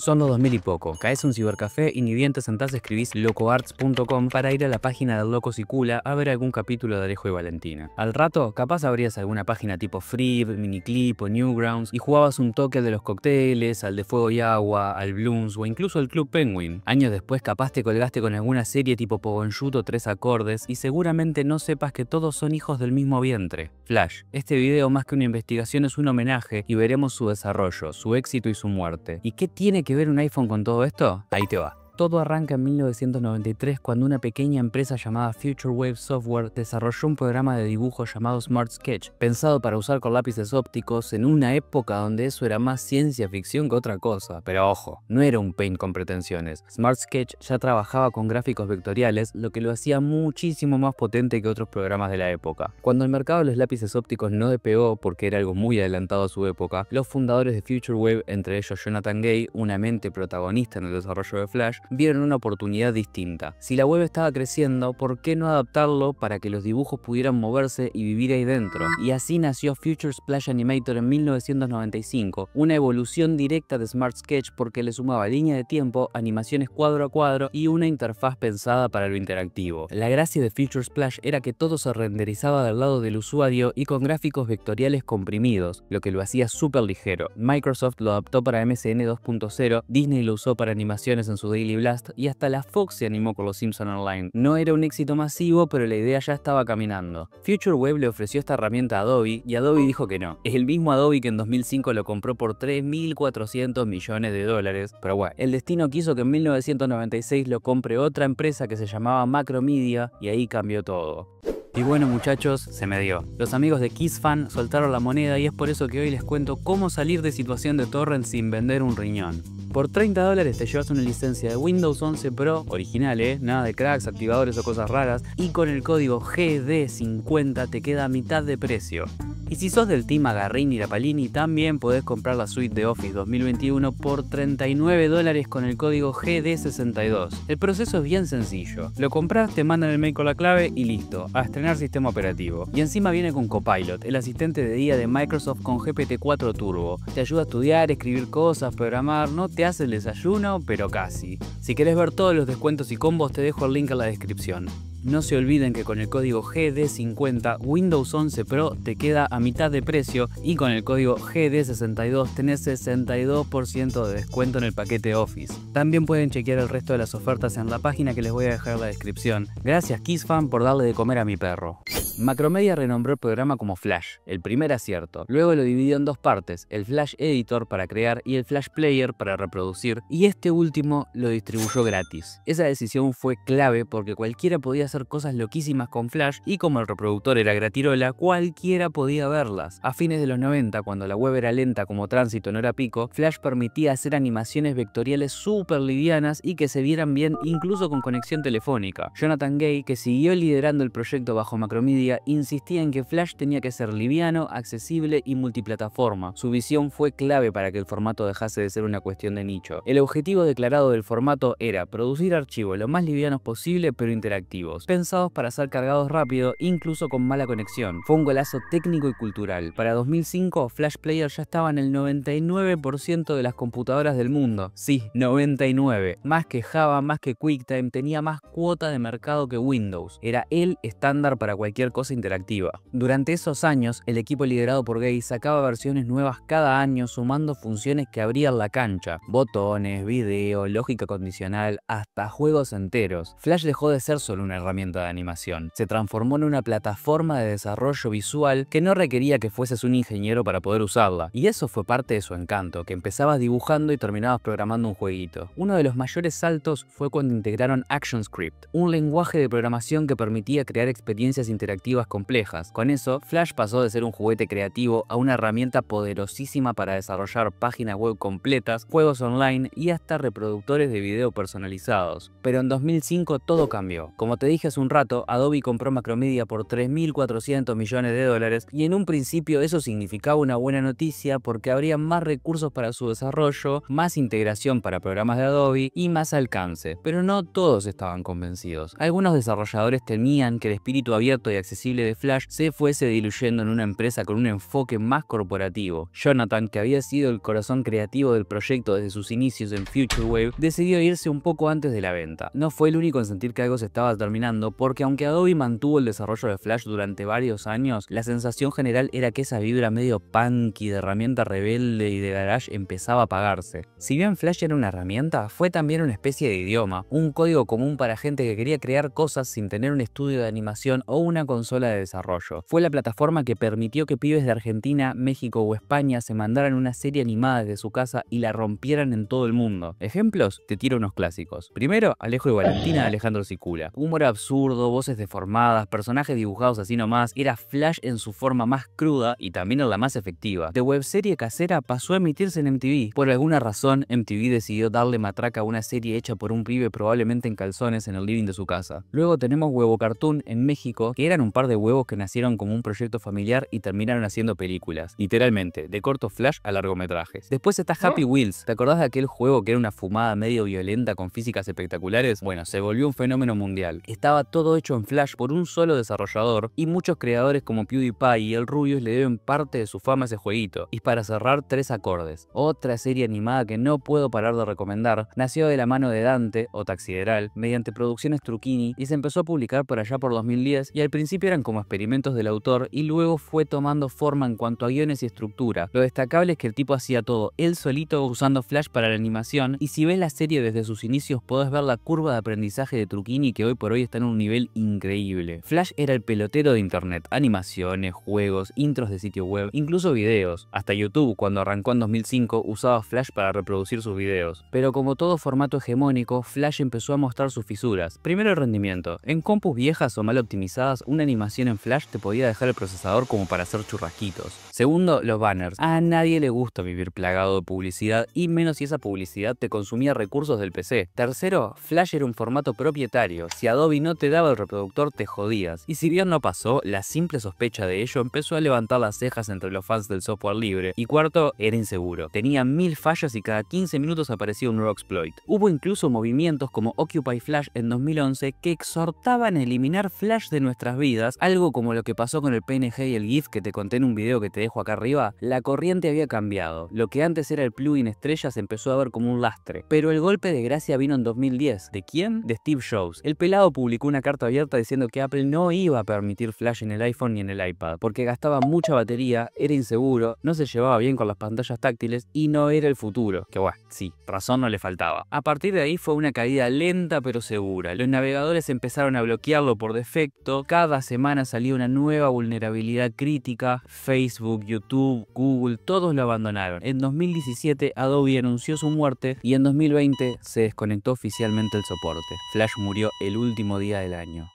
Son los 2000 y poco, caes un cibercafé y ni dientes escribís locoarts.com para ir a la página de Locos y Cula a ver algún capítulo de Alejo y Valentina. Al rato, capaz abrías alguna página tipo Free, Miniclip o Newgrounds y jugabas un toque de los cócteles, al de Fuego y Agua, al Blooms o incluso al Club Penguin. Años después capaz te colgaste con alguna serie tipo Pogonchuto Tres Acordes y seguramente no sepas que todos son hijos del mismo vientre. Flash, este video más que una investigación es un homenaje y veremos su desarrollo, su éxito y su muerte. ¿Y qué tiene que si ver un iPhone con todo esto? Ahí te va. Todo arranca en 1993 cuando una pequeña empresa llamada Future Wave Software desarrolló un programa de dibujo llamado Smart Sketch, pensado para usar con lápices ópticos en una época donde eso era más ciencia ficción que otra cosa. Pero ojo, no era un paint con pretensiones. Smart Sketch ya trabajaba con gráficos vectoriales, lo que lo hacía muchísimo más potente que otros programas de la época. Cuando el mercado de los lápices ópticos no despegó porque era algo muy adelantado a su época, los fundadores de Future Wave, entre ellos Jonathan Gay, una mente protagonista en el desarrollo de Flash, vieron una oportunidad distinta. Si la web estaba creciendo, ¿por qué no adaptarlo para que los dibujos pudieran moverse y vivir ahí dentro? Y así nació Future Splash Animator en 1995, una evolución directa de Smart Sketch porque le sumaba línea de tiempo, animaciones cuadro a cuadro y una interfaz pensada para lo interactivo. La gracia de Future Splash era que todo se renderizaba del lado del usuario y con gráficos vectoriales comprimidos, lo que lo hacía súper ligero. Microsoft lo adaptó para MSN 2.0, Disney lo usó para animaciones en su Daily Blast y hasta la Fox se animó con los Simpsons Online. No era un éxito masivo, pero la idea ya estaba caminando. Future Web le ofreció esta herramienta a Adobe y Adobe dijo que no. Es el mismo Adobe que en 2005 lo compró por 3.400 millones de dólares, pero bueno, el destino quiso que en 1996 lo compre otra empresa que se llamaba Macromedia y ahí cambió todo. Y bueno muchachos, se me dio. Los amigos de KissFan soltaron la moneda y es por eso que hoy les cuento cómo salir de situación de torrent sin vender un riñón. Por 30 dólares te llevas una licencia de Windows 11 Pro original, ¿eh? Nada de cracks, activadores o cosas raras. Y con el código GD50 te queda a mitad de precio. Y si sos del team Agarrini y Lapalini, también podés comprar la suite de Office 2021 por 39 dólares con el código GD62. El proceso es bien sencillo. Lo compras, te mandan el mail con la clave y listo, a estrenar sistema operativo. Y encima viene con Copilot, el asistente de día de Microsoft con GPT-4 Turbo. Te ayuda a estudiar, escribir cosas, programar, no te hace el desayuno, pero casi. Si querés ver todos los descuentos y combos, te dejo el link en la descripción. No se olviden que con el código GD50 Windows 11 Pro te queda a mitad de precio y con el código GD62 tenés 62% de descuento en el paquete Office. También pueden chequear el resto de las ofertas en la página que les voy a dejar en la descripción. Gracias KissFan por darle de comer a mi perro. Macromedia renombró el programa como Flash, el primer acierto. Luego lo dividió en dos partes, el Flash Editor para crear y el Flash Player para reproducir, y este último lo distribuyó gratis. Esa decisión fue clave porque cualquiera podía hacer cosas loquísimas con Flash y como el reproductor era gratirola, cualquiera podía verlas. A fines de los 90, cuando la web era lenta como tránsito en era pico, Flash permitía hacer animaciones vectoriales súper livianas y que se vieran bien incluso con conexión telefónica. Jonathan Gay, que siguió liderando el proyecto bajo Macromedia, insistía en que Flash tenía que ser liviano, accesible y multiplataforma. Su visión fue clave para que el formato dejase de ser una cuestión de nicho. El objetivo declarado del formato era producir archivos lo más livianos posible pero interactivos, pensados para ser cargados rápido incluso con mala conexión. Fue un golazo técnico y cultural. Para 2005, Flash Player ya estaba en el 99% de las computadoras del mundo. Sí, 99. Más que Java, más que QuickTime, tenía más cuota de mercado que Windows. Era el estándar para cualquier cosa interactiva. Durante esos años, el equipo liderado por Gay sacaba versiones nuevas cada año sumando funciones que abrían la cancha, botones, video, lógica condicional, hasta juegos enteros. Flash dejó de ser solo una herramienta de animación, se transformó en una plataforma de desarrollo visual que no requería que fueses un ingeniero para poder usarla, y eso fue parte de su encanto, que empezabas dibujando y terminabas programando un jueguito. Uno de los mayores saltos fue cuando integraron ActionScript, un lenguaje de programación que permitía crear experiencias interactivas complejas. Con eso, Flash pasó de ser un juguete creativo a una herramienta poderosísima para desarrollar páginas web completas, juegos online y hasta reproductores de video personalizados. Pero en 2005 todo cambió. Como te dije hace un rato, Adobe compró Macromedia por 3.400 millones de dólares y en un principio eso significaba una buena noticia porque habría más recursos para su desarrollo, más integración para programas de Adobe y más alcance. Pero no todos estaban convencidos. Algunos desarrolladores temían que el espíritu abierto y accesible de Flash se fuese diluyendo en una empresa con un enfoque más corporativo. Jonathan, que había sido el corazón creativo del proyecto desde sus inicios en Future Wave, decidió irse un poco antes de la venta. No fue el único en sentir que algo se estaba terminando porque aunque Adobe mantuvo el desarrollo de Flash durante varios años, la sensación general era que esa vibra medio punky de herramienta rebelde y de garage empezaba a apagarse. Si bien Flash era una herramienta, fue también una especie de idioma, un código común para gente que quería crear cosas sin tener un estudio de animación o una consola de desarrollo. Fue la plataforma que permitió que pibes de Argentina, México o España se mandaran una serie animada desde su casa y la rompieran en todo el mundo. Ejemplos, te tiro unos clásicos. Primero, Alejo y Valentina de Alejandro Sicula. Humor absurdo, voces deformadas, personajes dibujados así nomás, era Flash en su forma más cruda y también en la más efectiva. De webserie casera pasó a emitirse en MTV. Por alguna razón, MTV decidió darle matraca a una serie hecha por un pibe probablemente en calzones en el living de su casa. Luego tenemos Huevo Cartoon en México, que eran un par de huevos que nacieron como un proyecto familiar y terminaron haciendo películas, literalmente, de corto flash a largometrajes. Después está Happy Wheels, ¿te acordás de aquel juego que era una fumada medio violenta con físicas espectaculares? Bueno, se volvió un fenómeno mundial. Estaba todo hecho en flash por un solo desarrollador y muchos creadores como PewDiePie y el Rubius le deben parte de su fama a ese jueguito. Y para cerrar, Tres Acordes, otra serie animada que no puedo parar de recomendar, nació de la mano de Dante, o Taxideral, mediante producciones Truquini y se empezó a publicar por allá por 2010 y al principio eran como experimentos del autor y luego fue tomando forma en cuanto a guiones y estructura. Lo destacable es que el tipo hacía todo él solito usando Flash para la animación y si ves la serie desde sus inicios podés ver la curva de aprendizaje de Truquini que hoy por hoy está en un nivel increíble. Flash era el pelotero de internet, animaciones, juegos, intros de sitio web, incluso videos. Hasta YouTube cuando arrancó en 2005 usaba Flash para reproducir sus videos. Pero como todo formato hegemónico, Flash empezó a mostrar sus fisuras. Primero el rendimiento. En compus viejas o mal optimizadas, una animación en Flash te podía dejar el procesador como para hacer churrasquitos. Segundo, los banners. A nadie le gusta vivir plagado de publicidad y menos si esa publicidad te consumía recursos del PC. Tercero, Flash era un formato propietario. Si Adobe no te daba el reproductor te jodías. Y si bien no pasó, la simple sospecha de ello empezó a levantar las cejas entre los fans del software libre. Y cuarto, era inseguro. Tenía mil fallas y cada 15 minutos aparecía un rock exploit. Hubo incluso movimientos como Occupy Flash en 2011 que exhortaban a eliminar Flash de nuestras vidas algo como lo que pasó con el PNG y el GIF que te conté en un video que te dejo acá arriba, la corriente había cambiado. Lo que antes era el plugin estrella se empezó a ver como un lastre. Pero el golpe de gracia vino en 2010. ¿De quién? De Steve Jobs. El pelado publicó una carta abierta diciendo que Apple no iba a permitir flash en el iPhone ni en el iPad, porque gastaba mucha batería, era inseguro, no se llevaba bien con las pantallas táctiles y no era el futuro. Que bueno, sí, razón no le faltaba. A partir de ahí fue una caída lenta pero segura. Los navegadores empezaron a bloquearlo por defecto, cada semana salió una nueva vulnerabilidad crítica, Facebook, YouTube, Google, todos lo abandonaron. En 2017 Adobe anunció su muerte y en 2020 se desconectó oficialmente el soporte. Flash murió el último día del año.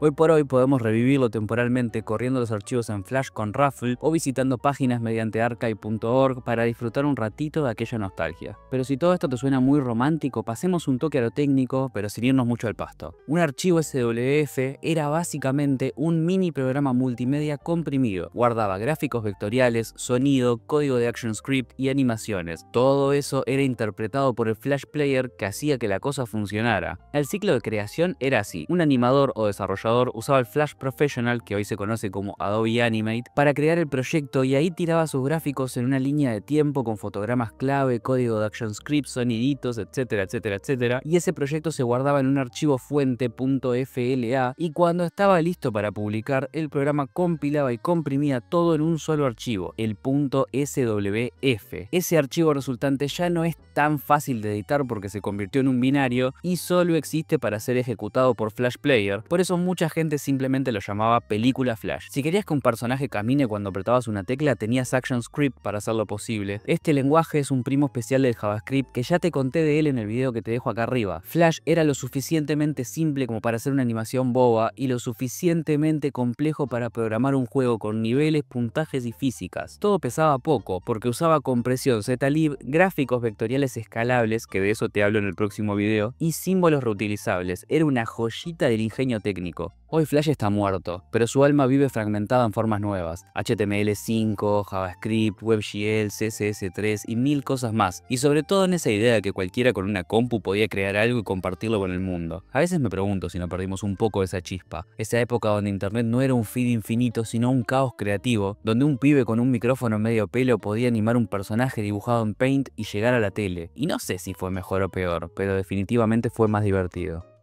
Hoy por hoy podemos revivirlo temporalmente corriendo los archivos en Flash con Raffle o visitando páginas mediante archive.org para disfrutar un ratito de aquella nostalgia. Pero si todo esto te suena muy romántico, pasemos un toque a lo técnico, pero sin irnos mucho al pasto. Un archivo SWF era básicamente un mini programa multimedia comprimido. Guardaba gráficos vectoriales, sonido, código de ActionScript y animaciones. Todo eso era interpretado por el Flash Player que hacía que la cosa funcionara. El ciclo de creación era así. Un animador o desarrollador usaba el Flash Professional, que hoy se conoce como Adobe Animate, para crear el proyecto y ahí tiraba sus gráficos en una línea de tiempo con fotogramas clave, código de action ActionScript, soniditos, etcétera, etcétera, etcétera. Y ese proyecto se guardaba en un archivo fuente.fla y cuando estaba listo para publicar, el programa compilaba y comprimía todo en un solo archivo, el .swf. Ese archivo resultante ya no es tan fácil de editar porque se convirtió en un binario y solo existe para ser ejecutado por Flash Player. Por eso mucha gente simplemente lo llamaba película flash. Si querías que un personaje camine cuando apretabas una tecla, tenías ActionScript para hacerlo posible. Este lenguaje es un primo especial del JavaScript que ya te conté de él en el video que te dejo acá arriba. Flash era lo suficientemente simple como para hacer una animación boba y lo suficientemente complejo para programar un juego con niveles, puntajes y físicas. Todo pesaba poco porque usaba compresión zlib, gráficos vectoriales escalables, que de eso te hablo en el próximo video, y símbolos reutilizables. Era una joyita del ingenio técnico. Hoy Flash está muerto, pero su alma vive fragmentada en formas nuevas, HTML5, JavaScript, WebGL, CSS3 y mil cosas más, y sobre todo en esa idea de que cualquiera con una compu podía crear algo y compartirlo con el mundo. A veces me pregunto si no perdimos un poco esa chispa, esa época donde Internet no era un feed infinito, sino un caos creativo, donde un pibe con un micrófono medio pelo podía animar un personaje dibujado en Paint y llegar a la tele. Y no sé si fue mejor o peor, pero definitivamente fue más divertido.